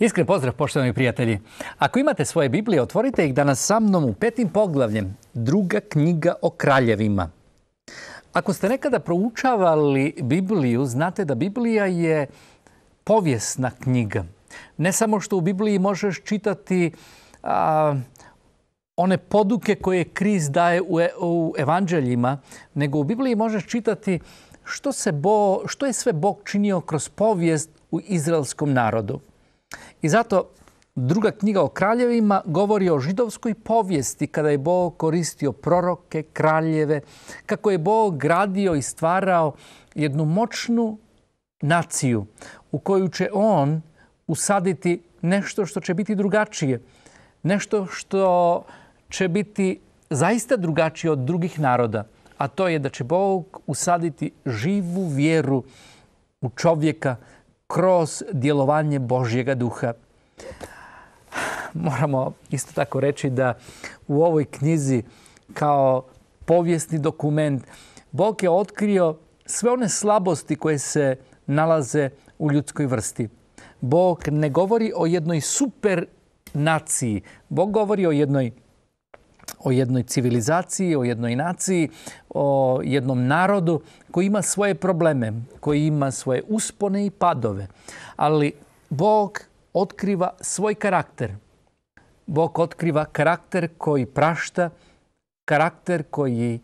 Iskren pozdrav, poštovani prijatelji. Ako imate svoje Biblije, otvorite ih danas sa mnom u petim poglavljem, druga knjiga o kraljevima. Ako ste nekada proučavali Bibliju, znate da Biblija je povijesna knjiga. Ne samo što u Bibliji možeš čitati one poduke koje kriz daje e, u, evanđeljima, nego u Bibliji možeš čitati što, što je sve Bog činio kroz povijest u izraelskom narodu. I zato druga knjiga o kraljevima govori o židovskoj povijesti kada je Bog koristio proroke, kraljeve, kako je Bog gradio i stvarao jednu moćnu naciju u koju će on usaditi nešto što će biti drugačije, nešto što će biti zaista drugačije od drugih naroda, a to je da će Bog usaditi živu vjeru u čovjeka, kroz djelovanje Božjega duha. Moramo isto tako reći da u ovoj knjizi kao povijesni dokument Bog je otkrio sve one slabosti koje se nalaze u ljudskoj vrsti. Bog ne govori o jednoj super naciji. Bog govori o jednoj o jednoj civilizaciji, o jednoj naciji, o jednom narodu koji ima svoje probleme, koji ima svoje uspone i padove. Ali Bog otkriva svoj karakter. Bog otkriva karakter koji prašta, karakter koji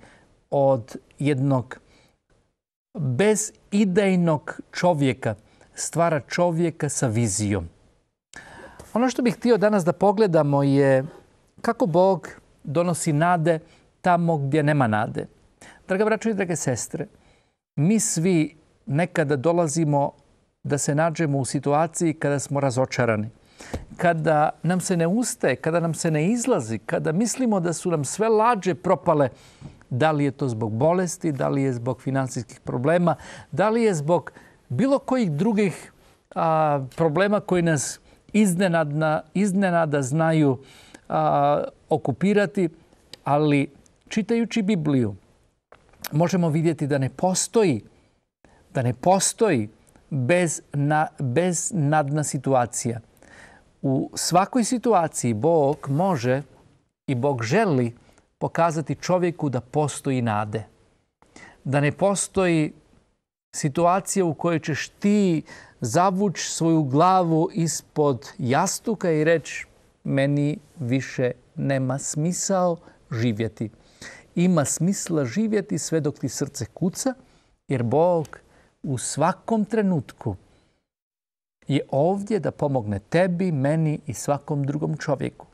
od jednog bezidejnog čovjeka stvara čovjeka sa vizijom. Ono što bih htio danas da pogledamo je kako Bog donosi nade tamo gdje nema nade. Draga braćo i drage sestre, mi svi nekada dolazimo da se nađemo u situaciji kada smo razočarani, kada nam se ne ustaje, kada nam se ne izlazi, kada mislimo da su nam sve lađe propale, da li je to zbog bolesti, da li je zbog financijskih problema, da li je zbog bilo kojih drugih problema koji nas iznenada znaju okupirati, ali čitajući Bibliju možemo vidjeti da ne postoji da ne postoji bez, nadna situacija. U svakoj situaciji Bog može i Bog želi pokazati čovjeku da postoji nade. Da ne postoji situacija u kojoj ćeš ti zavući svoju glavu ispod jastuka i reći meni više nema smisao živjeti. Ima smisla živjeti sve dok ti srce kuca, jer Bog u svakom trenutku je ovdje da pomogne tebi, meni i svakom drugom čovjeku.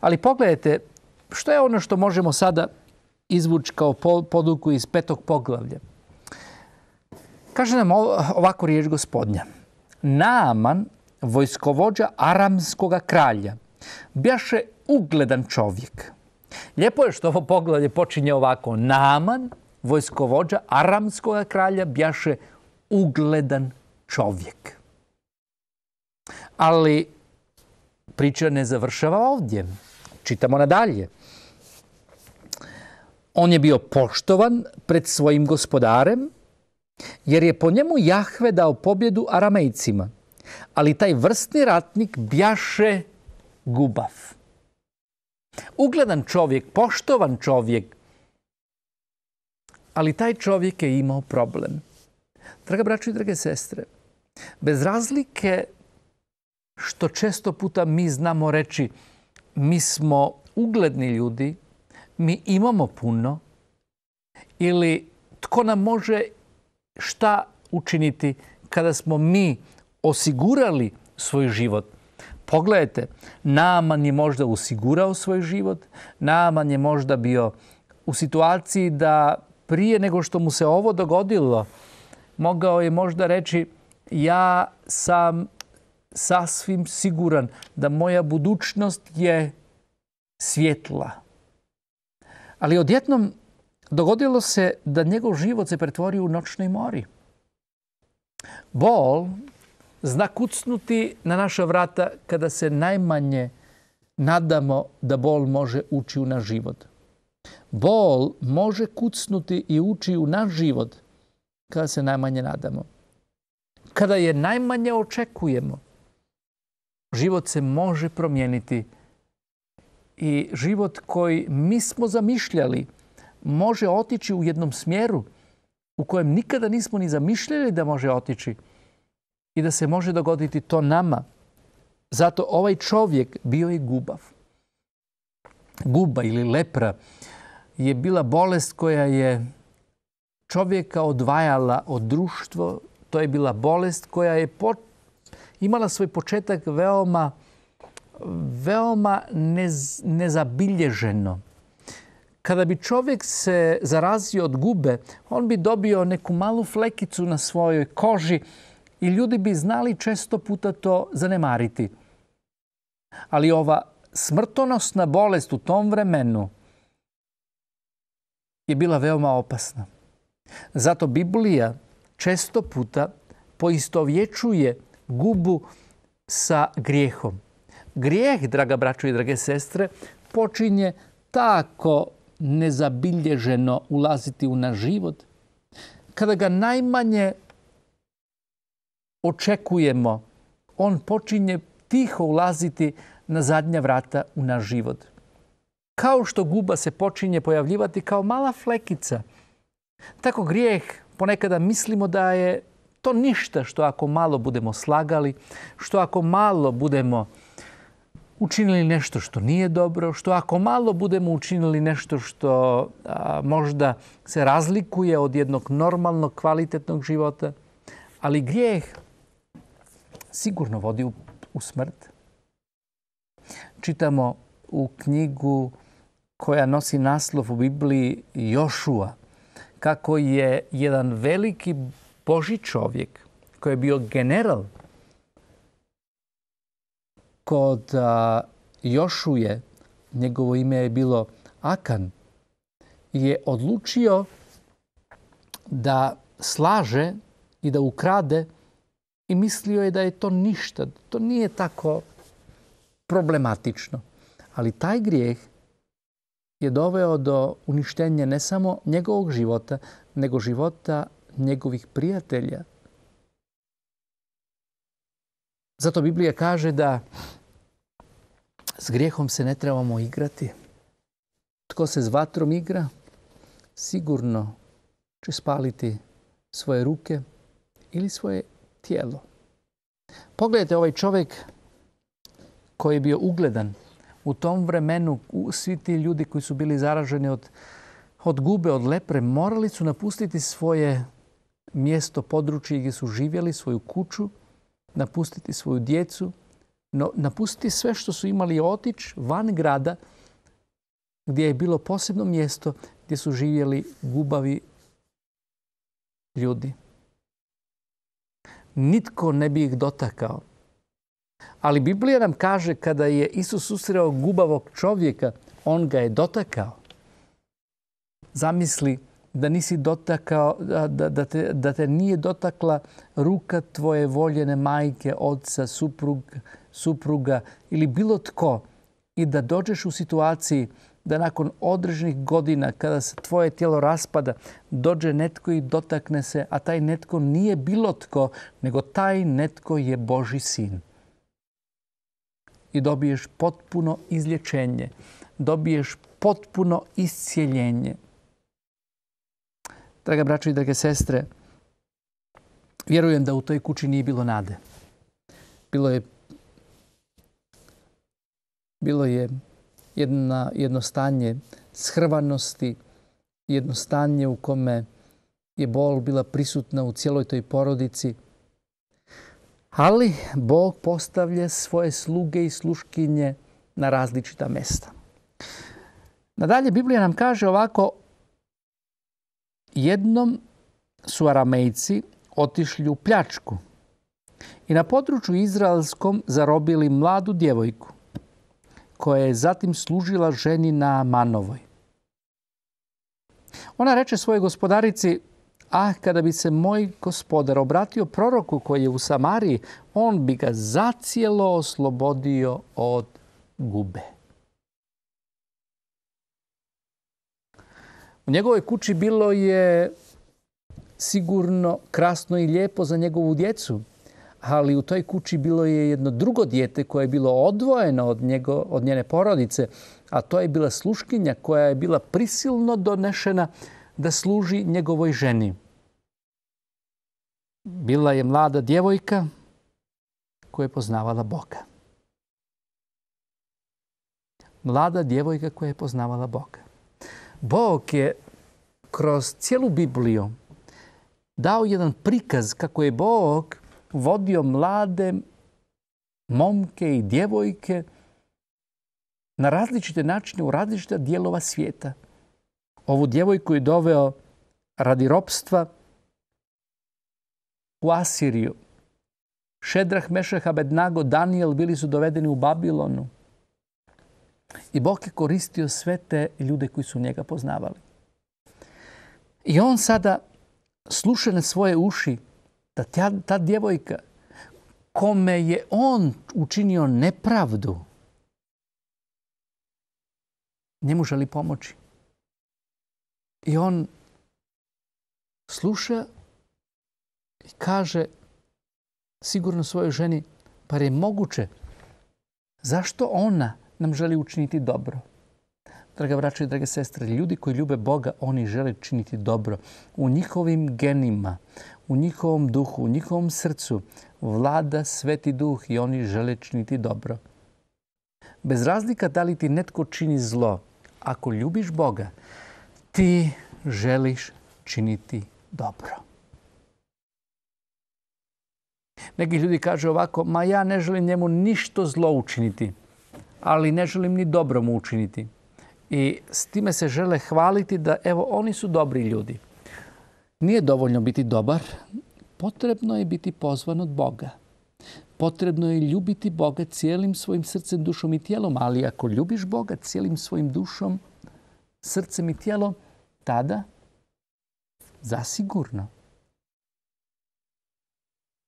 Ali pogledajte što je ono što možemo sada izvući kao poduku iz petog poglavlja. Kaže nam ovako riječ gospodnja. Naaman, vojskovođa aramskoga kralja, Bjaše ugledan čovjek. Lijepo je što ovo poglavlje počinje ovako. Naman, vojskovođa aramskog kralja, bjaše ugledan čovjek. Ali priča ne završava ovdje. Čitamo nadalje. On je bio poštovan pred svojim gospodarem, jer je po njemu Jahve dao pobjedu Aramejcima. Ali taj vrstni ratnik bjaše gubav. Ugledan čovjek, poštovan čovjek, ali taj čovjek je imao problem. Draga braćo i drage sestre, bez razlike što često puta mi znamo reći mi smo ugledni ljudi, mi imamo puno ili tko nam može šta učiniti kada smo mi osigurali svoj život. Pogledajte, Naaman je možda osigurao svoj život, Naaman je možda bio u situaciji da prije nego što mu se ovo dogodilo, mogao je možda reći ja sam sasvim siguran da moja budućnost je svjetla. Ali odjednom dogodilo se da njegov život se pretvori u noćnoj mori. Bol zna kucnuti na naša vrata kada se najmanje nadamo da bol može ući u naš život. Bol može kucnuti i ući u naš život kada se najmanje nadamo. Kada je najmanje očekujemo, život se može promijeniti i život koji mi smo zamišljali može otići u jednom smjeru u kojem nikada nismo ni zamišljali da može otići i da se može dogoditi to nama. Zato ovaj čovjek bio je gubav. Guba ili lepra je bila bolest koja je čovjeka odvajala od društvo. To je bila bolest koja je imala svoj početak veoma, veoma nezabilježeno. Kada bi čovjek se zarazio od gube, on bi dobio neku malu flekicu na svojoj koži i ljudi bi znali često puta to zanemariti. Ali ova smrtonosna bolest u tom vremenu je bila veoma opasna. Zato Biblija često puta poistovječuje gubu sa grijehom. Grijeh, draga braćo i drage sestre, počinje tako nezabilježeno ulaziti u naš život, kada ga najmanje očekujemo, on počinje tiho ulaziti na zadnja vrata u naš život. Kao što guba se počinje pojavljivati kao mala flekica. Tako grijeh ponekada mislimo da je to ništa što ako malo budemo slagali, što ako malo budemo učinili nešto što nije dobro, što ako malo budemo učinili nešto što možda se razlikuje od jednog normalnog, kvalitetnog života. Ali grijeh sigurno vodi u, smrt. Čitamo u knjigu koja nosi naslov u Bibliji Jošua, kako je jedan veliki boži čovjek koji je bio general kod Jošuje, njegovo ime je bilo Akan, je odlučio da slaže i da ukrade i mislio je da je to ništa, to nije tako problematično. Ali taj grijeh je doveo do uništenja ne samo njegovog života, nego života njegovih prijatelja. Zato Biblija kaže da s grijehom se ne trebamo igrati. Tko se s vatrom igra, sigurno će spaliti svoje ruke ili svoje tijelo. Pogledajte ovaj čovjek koji je bio ugledan. U tom vremenu svi ti ljudi koji su bili zaraženi od, od gube, od lepre, morali su napustiti svoje mjesto, područje gdje su živjeli, svoju kuću, napustiti svoju djecu, no, napustiti sve što su imali otić van grada gdje je bilo posebno mjesto gdje su živjeli gubavi ljudi nitko ne bi ih dotakao. Ali Biblija nam kaže kada je Isus susreo gubavog čovjeka, on ga je dotakao. Zamisli da nisi dotakao, da, da, te, da te nije dotakla ruka tvoje voljene majke, oca, supruga ili bilo tko i da dođeš u situaciji da nakon određenih godina kada se tvoje tijelo raspada, dođe netko i dotakne se, a taj netko nije bilo tko, nego taj netko je Boži sin. I dobiješ potpuno izlječenje, dobiješ potpuno iscijeljenje. Draga braćo i drage sestre, vjerujem da u toj kući nije bilo nade. Bilo je, bilo je jedna, jedno stanje shrvanosti, jedno stanje u kome je bol bila prisutna u cijeloj toj porodici. Ali Bog postavlja svoje sluge i sluškinje na različita mesta. Nadalje, Biblija nam kaže ovako, jednom su aramejci otišli u pljačku i na području izraelskom zarobili mladu djevojku koja je zatim služila ženi na Manovoj. Ona reče svojoj gospodarici, ah, kada bi se moj gospodar obratio proroku koji je u Samariji, on bi ga zacijelo oslobodio od gube. U njegovoj kući bilo je sigurno krasno i lijepo za njegovu djecu, ali u toj kući bilo je jedno drugo dijete koje je bilo odvojeno od, njego, od njene porodice, a to je bila sluškinja koja je bila prisilno donešena da služi njegovoj ženi. Bila je mlada djevojka koja je poznavala Boga. Mlada djevojka koja je poznavala Boga. Bog je kroz cijelu Bibliju dao jedan prikaz kako je Bog vodio mlade momke i djevojke na različite načine u različita dijelova svijeta. Ovu djevojku je doveo radi ropstva u Asiriju. Šedrah, Mešah, Abednago, Daniel bili su dovedeni u Babilonu. I Bog je koristio sve te ljude koji su njega poznavali. I on sada sluša na svoje uši da ta, djevojka kome je on učinio nepravdu, njemu želi pomoći. I on sluša i kaže sigurno svojoj ženi, pa je moguće, zašto ona nam želi učiniti dobro? draga braća i drage sestre, ljudi koji ljube Boga, oni žele činiti dobro. U njihovim genima, u njihovom duhu, u njihovom srcu vlada sveti duh i oni žele činiti dobro. Bez razlika da li ti netko čini zlo, ako ljubiš Boga, ti želiš činiti dobro. Neki ljudi kažu ovako, ma ja ne želim njemu ništo zlo učiniti, ali ne želim ni dobro mu učiniti i s time se žele hvaliti da evo oni su dobri ljudi. Nije dovoljno biti dobar, potrebno je biti pozvan od Boga. Potrebno je ljubiti Boga cijelim svojim srcem, dušom i tijelom, ali ako ljubiš Boga cijelim svojim dušom, srcem i tijelom, tada zasigurno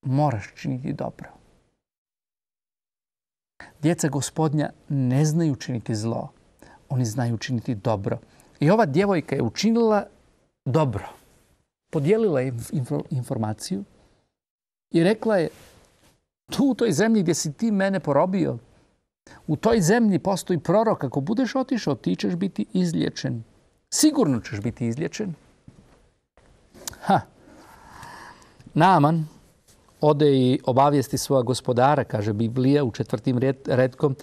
moraš činiti dobro. Djeca gospodnja ne znaju činiti zlo, oni znaju učiniti dobro. I ova djevojka je učinila dobro. Podijelila je informaciju i rekla je tu u toj zemlji gdje si ti mene porobio, u toj zemlji postoji prorok. Ako budeš otišao, ti ćeš biti izlječen. Sigurno ćeš biti izlječen. Ha. Naman ode i obavijesti svoja gospodara, kaže Biblija u četvrtim redkom,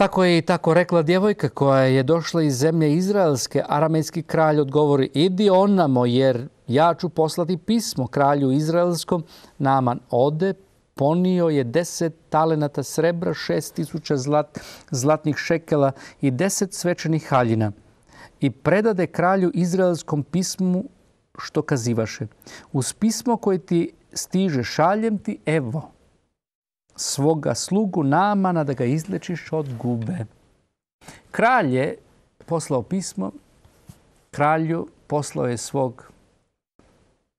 tako je i tako rekla djevojka koja je došla iz zemlje Izraelske. Aramejski kralj odgovori, idi onamo jer ja ću poslati pismo kralju Izraelskom. Naman ode, ponio je deset talenata srebra, šest tisuća zlatnih šekela i deset svečanih haljina i predade kralju Izraelskom pismu što kazivaše. Uz pismo koje ti stiže šaljem ti evo svoga slugu namana da ga izlečiš od gube. Kralj je poslao pismo, kralju poslao je svog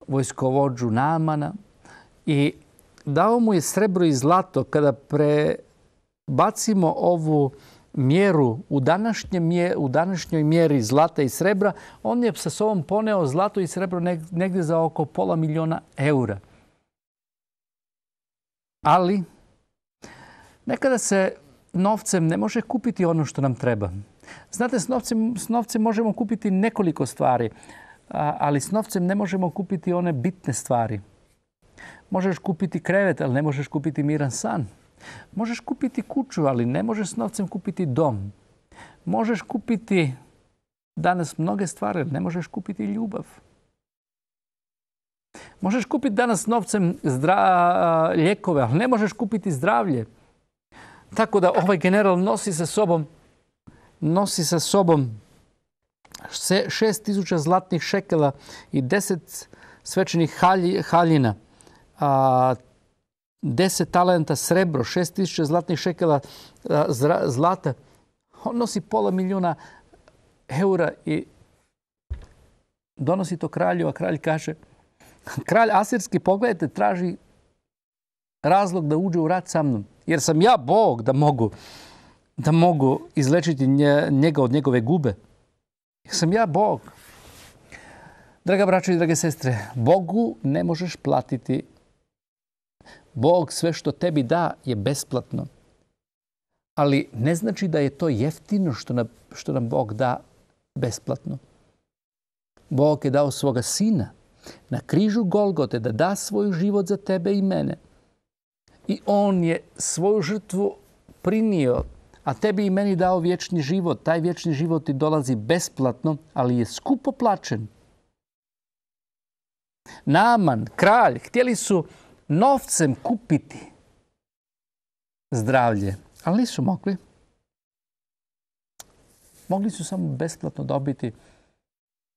vojskovođu namana i dao mu je srebro i zlato kada prebacimo ovu mjeru u, u današnjoj mjeri zlata i srebra, on je sa sobom poneo zlato i srebro negdje za oko pola miliona eura. Ali Nekada se novcem ne može kupiti ono što nam treba. Znate, s novcem, s novcem možemo kupiti nekoliko stvari, ali s novcem ne možemo kupiti one bitne stvari. Možeš kupiti krevet, ali ne možeš kupiti miran san. Možeš kupiti kuću, ali ne možeš s novcem kupiti dom. Možeš kupiti danas mnoge stvari, ali ne možeš kupiti ljubav. Možeš kupiti danas novcem zdra... ljekove, ali ne možeš kupiti zdravlje. Tako da ovaj general nosi sa sobom nosi sa sobom 6000 zlatnih šekela i 10 svečanih haljina, a, 10 talenta srebro, 6000 zlatnih šekela zlata. On nosi pola milijuna eura i donosi to kralju, a kralj kaže kralj Asirski, pogledajte, traži razlog da uđe u rat sa mnom. Jer sam ja Bog da mogu, da mogu izlečiti njega od njegove gube. Jer sam ja Bog. Draga braćo i drage sestre, Bogu ne možeš platiti. Bog sve što tebi da je besplatno. Ali ne znači da je to jeftino što nam, što nam Bog da besplatno. Bog je dao svoga sina na križu Golgote da da svoj život za tebe i mene – i on je svoju žrtvu prinio, a tebi i meni dao vječni život. Taj vječni život ti dolazi besplatno, ali je skupo plaćen. Naman, kralj, htjeli su novcem kupiti zdravlje, ali nisu mogli. Mogli su samo besplatno dobiti,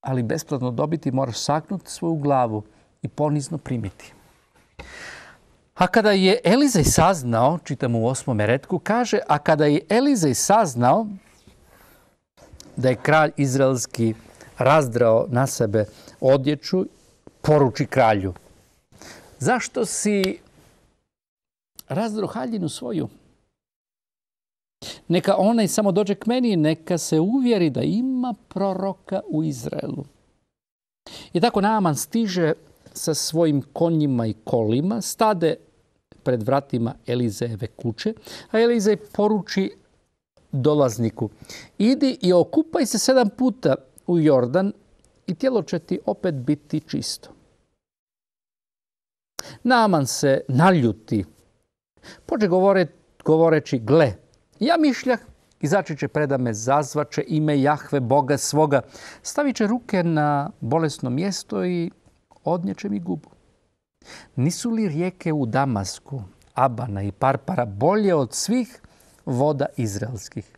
ali besplatno dobiti moraš saknuti svoju glavu i ponizno primiti. A kada je Elizaj saznao, čitam u osmom redku, kaže, a kada je Elizaj saznao da je kralj izraelski razdrao na sebe odjeću, poruči kralju. Zašto si razdrao haljinu svoju? Neka onaj samo dođe k meni, neka se uvjeri da ima proroka u Izraelu. I tako Naaman stiže sa svojim konjima i kolima, stade pred vratima Elizeve kuće, a Elizej poruči dolazniku, idi i okupaj se sedam puta u Jordan i tijelo će ti opet biti čisto. Naman se naljuti, Pođe govoreći, gle, ja mišljah, izaći će predame, zazvaće ime Jahve, Boga svoga, stavit će ruke na bolesno mjesto i odnjeće mi gubu. Nisu li rijeke u Damasku, Abana i Parpara bolje od svih voda izraelskih?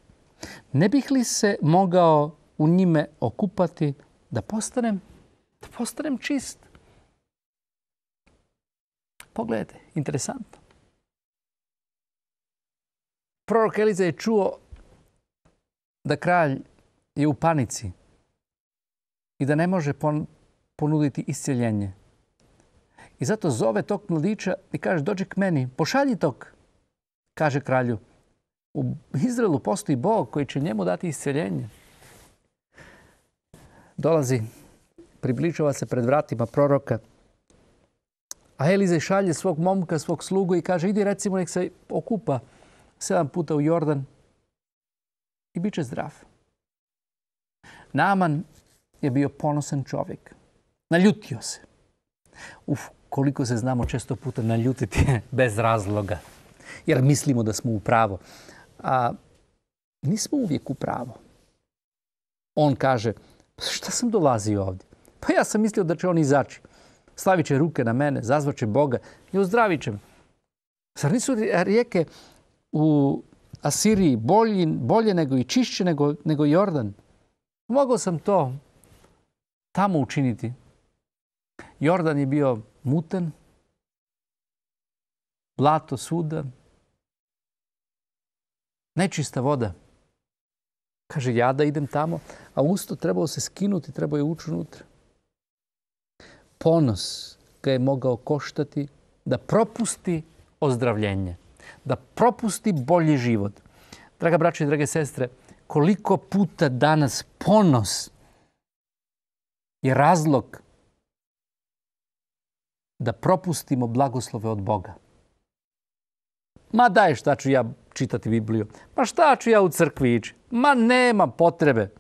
Ne bih li se mogao u njime okupati da postanem, da postanem čist? Pogledajte, interesantno. Prorok Eliza je čuo da kralj je u panici i da ne može ponuditi isceljenje. I zato zove tog mladića i kaže dođi k meni, pošalji tog, kaže kralju. U Izraelu postoji Bog koji će njemu dati isceljenje. Dolazi, približava se pred vratima proroka. A Elizaj šalje svog momka, svog slugu i kaže idi recimo nek se okupa sedam puta u Jordan i bit će zdrav. Naman je bio ponosan čovjek. Naljutio se. U koliko se znamo često puta naljutiti bez razloga, jer mislimo da smo u pravo. A nismo uvijek u pravo. On kaže, pa šta sam dolazio ovdje? Pa ja sam mislio da će on izaći. Slavit će ruke na mene, zazvat će Boga i uzdravit će me. Zar nisu rijeke u Asiriji bolje, bolje nego i čišće nego, nego Jordan? Mogao sam to tamo učiniti. Jordan je bio mutan, blato suda, nečista voda. Kaže, ja da idem tamo, a usto trebao se skinuti, trebao je ući unutra. Ponos ga je mogao koštati da propusti ozdravljenje, da propusti bolji život. Draga braće i drage sestre, koliko puta danas ponos je razlog da propustimo blagoslove od Boga. Ma daj šta ću ja čitati Bibliju. Ma šta ću ja u crkvi ići? Ma nema potrebe.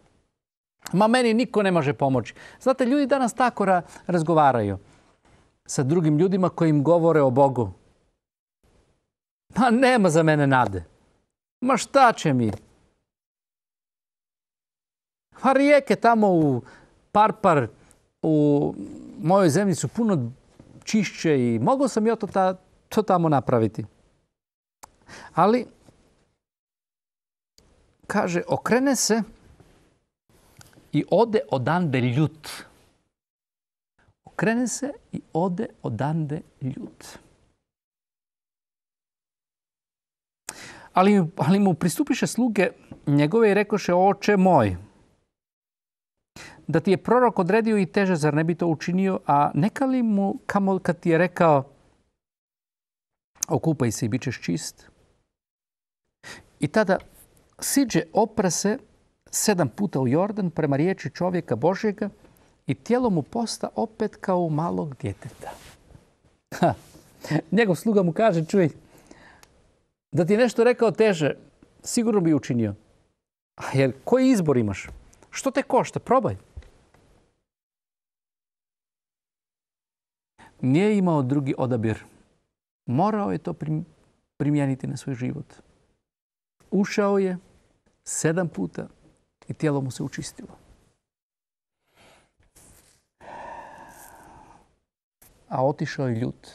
Ma meni niko ne može pomoći. Znate, ljudi danas tako razgovaraju sa drugim ljudima koji im govore o Bogu. Ma nema za mene nade. Ma šta će mi? Pa rijeke tamo u Parpar u mojoj zemlji su puno čišće i mogao sam ja to, to tamo napraviti. Ali, kaže, okrene se i ode odande ljut. Okrene se i ode odande ljut. Ali, ali mu pristupiše sluge njegove i rekoše, oče moj, da ti je prorok odredio i teže, zar ne bi to učinio? A neka li mu, kamol kad ti je rekao, okupaj se i bit ćeš čist? I tada siđe oprese sedam puta u Jordan prema riječi čovjeka Božjega i tijelo mu posta opet kao malog djeteta. Njegov sluga mu kaže, čuj, da ti je nešto rekao teže, sigurno bi učinio. A jer koji izbor imaš? Što te košta? Probaj. nije imao drugi odabir. Morao je to primijeniti na svoj život. Ušao je sedam puta i tijelo mu se učistilo. A otišao je ljut.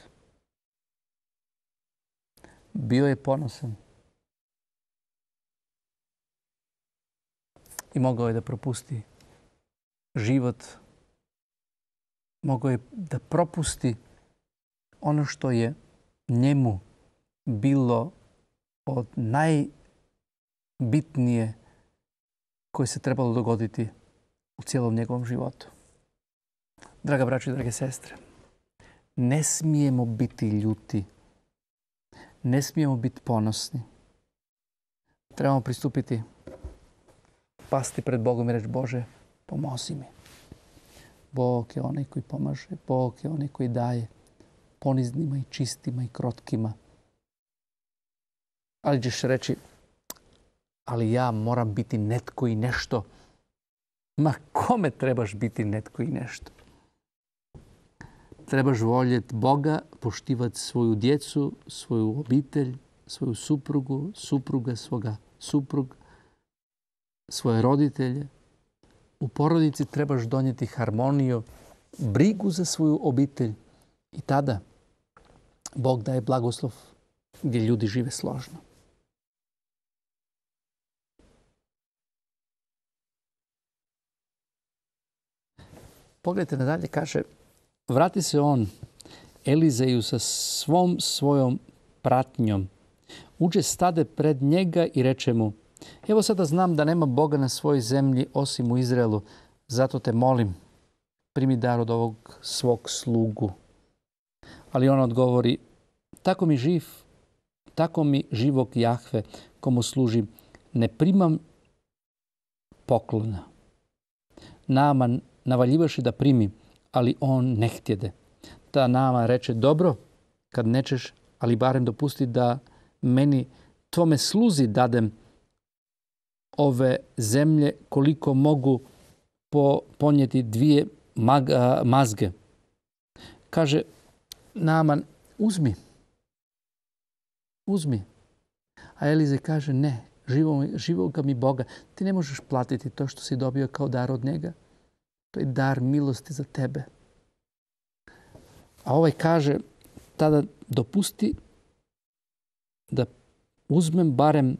Bio je ponosan. I mogao je da propusti život mogao je da propusti ono što je njemu bilo od najbitnije koje se trebalo dogoditi u cijelom njegovom životu. Draga braće i drage sestre, ne smijemo biti ljuti, ne smijemo biti ponosni. Trebamo pristupiti, pasti pred Bogom i reći Bože, pomozi mi. Bog je onaj koji pomaže, Bog je onaj koji daje poniznima i čistima i krotkima. Ali ćeš reći, ali ja moram biti netko i nešto. Ma kome trebaš biti netko i nešto? Trebaš voljeti Boga, poštivati svoju djecu, svoju obitelj, svoju suprugu, supruga svoga suprug, svoje roditelje, u porodici trebaš donijeti harmoniju, brigu za svoju obitelj i tada Bog daje blagoslov gdje ljudi žive složno. Pogledajte nadalje, kaže, vrati se on Elizeju sa svom svojom pratnjom. Uđe stade pred njega i reče mu, Evo sada znam da nema Boga na svojoj zemlji osim u Izraelu. Zato te molim, primi dar od ovog svog slugu. Ali ona odgovori, tako mi živ, tako mi živog Jahve komu služim. Ne primam poklona. Naman navaljivaši da primi, ali on ne htjede. Ta nama reče, dobro, kad nećeš, ali barem dopusti da meni tome sluzi dadem ove zemlje koliko mogu po, ponijeti dvije mazge. Kaže Naman, uzmi. Uzmi. A Elize kaže, ne, živo, živoga mi Boga. Ti ne možeš platiti to što si dobio kao dar od njega. To je dar milosti za tebe. A ovaj kaže, tada dopusti da uzmem barem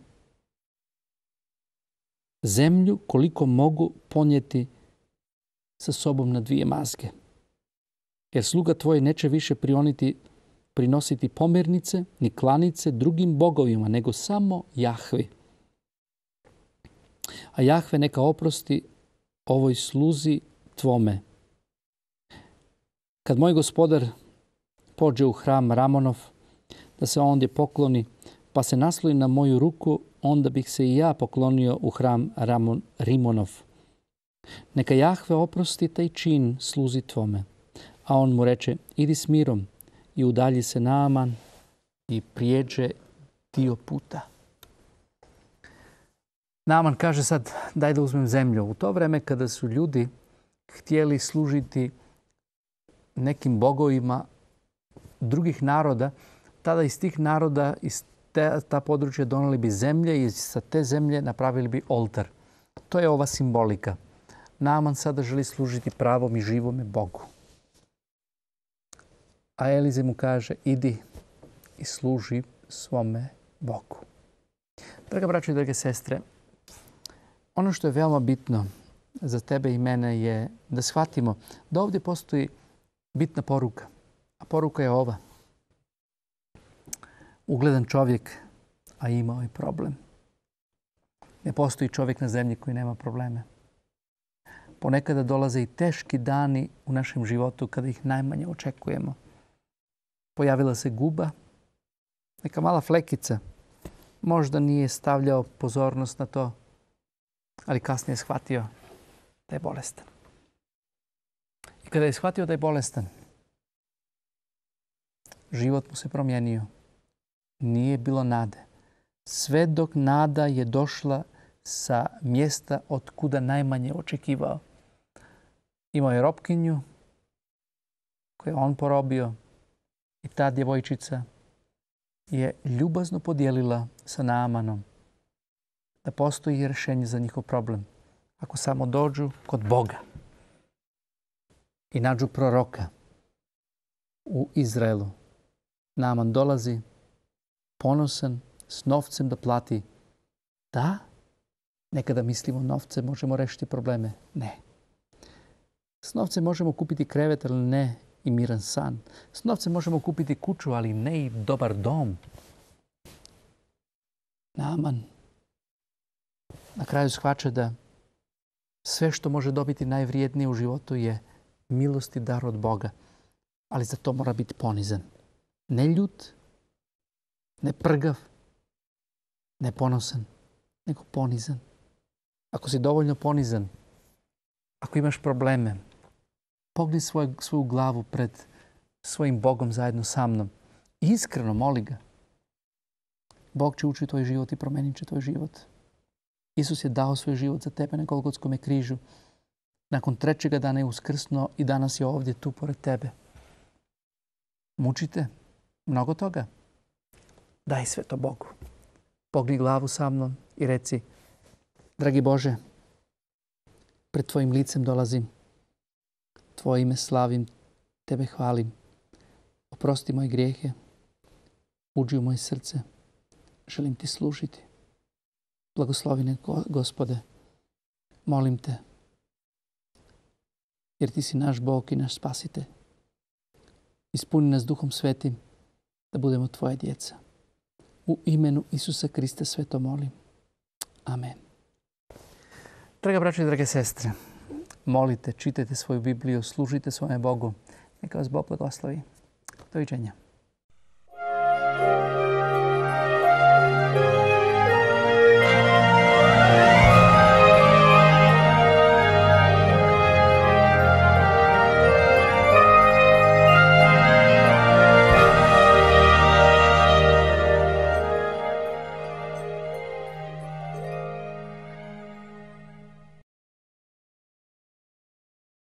zemlju koliko mogu ponijeti sa sobom na dvije mazge. Jer sluga tvoj neće više prioniti, prinositi pomirnice ni klanice drugim bogovima, nego samo Jahvi. A Jahve neka oprosti ovoj sluzi tvome. Kad moj gospodar pođe u hram Ramonov, da se ondje pokloni, pa se nasloni na moju ruku onda bih se i ja poklonio u hram Ramon, Rimonov. Neka Jahve oprosti taj čin sluzi tvome. A on mu reče, idi s mirom i udalji se naman i prijeđe dio puta. Naman kaže sad, daj da uzmem zemlju. U to vreme kada su ljudi htjeli služiti nekim bogovima drugih naroda, tada iz tih naroda, iz ta područja donali bi zemlje i sa te zemlje napravili bi oltar. To je ova simbolika. Naman sada želi služiti pravom i živome Bogu. A Elize mu kaže, idi i služi svome Bogu. Draga braća i drage sestre, ono što je veoma bitno za tebe i mene je da shvatimo da ovdje postoji bitna poruka. A poruka je ova – ugledan čovjek, a imao je problem. Ne postoji čovjek na zemlji koji nema probleme. Ponekada dolaze i teški dani u našem životu kada ih najmanje očekujemo. Pojavila se guba, neka mala flekica. Možda nije stavljao pozornost na to, ali kasnije je shvatio da je bolestan. I kada je shvatio da je bolestan, život mu se promijenio nije bilo nade. Sve dok nada je došla sa mjesta od kuda najmanje očekivao. Imao je ropkinju koju je on porobio i ta djevojčica je ljubazno podijelila sa Naamanom da postoji rješenje za njihov problem ako samo dođu kod Boga i nađu proroka u Izraelu. Naaman dolazi ponosan, s novcem da plati. Da, nekada mislimo novce možemo rešiti probleme. Ne. S novcem možemo kupiti krevet, ali ne i miran san. S novcem možemo kupiti kuću, ali ne i dobar dom. Naman na kraju shvaća da sve što može dobiti najvrijednije u životu je milost i dar od Boga. Ali za to mora biti ponizan. Ne ljut, ne prgav, ne ponosan, nego ponizan. Ako si dovoljno ponizan, ako imaš probleme, pogni svoju glavu pred svojim Bogom zajedno sa mnom. Iskreno moli ga. Bog će učiti tvoj život i promenit će tvoj život. Isus je dao svoj život za tebe na Golgotskom križu. Nakon trećega dana je uskrsno i danas je ovdje tu pored tebe. Mučite mnogo toga. Daj sve to Bogu. Pogni glavu sa mnom i reci, dragi Bože, pred Tvojim licem dolazim. Tvoje ime slavim, Tebe hvalim. Oprosti moje grijehe, uđi u moje srce. Želim Ti služiti. Blagoslovine Gospode, molim Te, jer Ti si naš Bog i naš spasite. Ispuni nas Duhom Svetim da budemo Tvoje djeca. U imenu Isusa Krista sve to molim. Amen. Draga braće i drage sestre, molite, čitajte svoju Bibliju, služite svome Bogu. Neka vas Bog blagoslovi. Doviđenja.